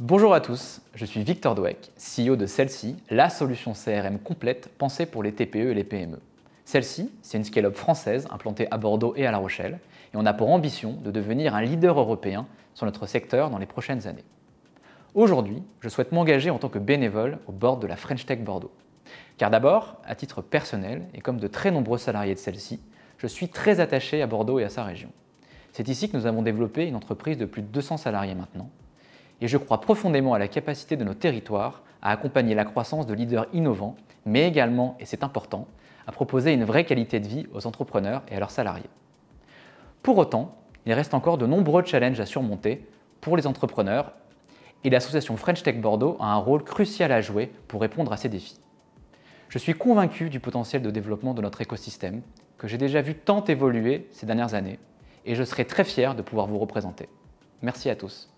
Bonjour à tous, je suis Victor Dweck, CEO de celle la solution CRM complète pensée pour les TPE et les PME. celle c'est une scale française implantée à Bordeaux et à La Rochelle, et on a pour ambition de devenir un leader européen sur notre secteur dans les prochaines années. Aujourd'hui, je souhaite m'engager en tant que bénévole au bord de la French Tech Bordeaux. Car d'abord, à titre personnel, et comme de très nombreux salariés de celle je suis très attaché à Bordeaux et à sa région. C'est ici que nous avons développé une entreprise de plus de 200 salariés maintenant, et je crois profondément à la capacité de nos territoires à accompagner la croissance de leaders innovants, mais également, et c'est important, à proposer une vraie qualité de vie aux entrepreneurs et à leurs salariés. Pour autant, il reste encore de nombreux challenges à surmonter pour les entrepreneurs et l'association French Tech Bordeaux a un rôle crucial à jouer pour répondre à ces défis. Je suis convaincu du potentiel de développement de notre écosystème, que j'ai déjà vu tant évoluer ces dernières années, et je serai très fier de pouvoir vous représenter. Merci à tous.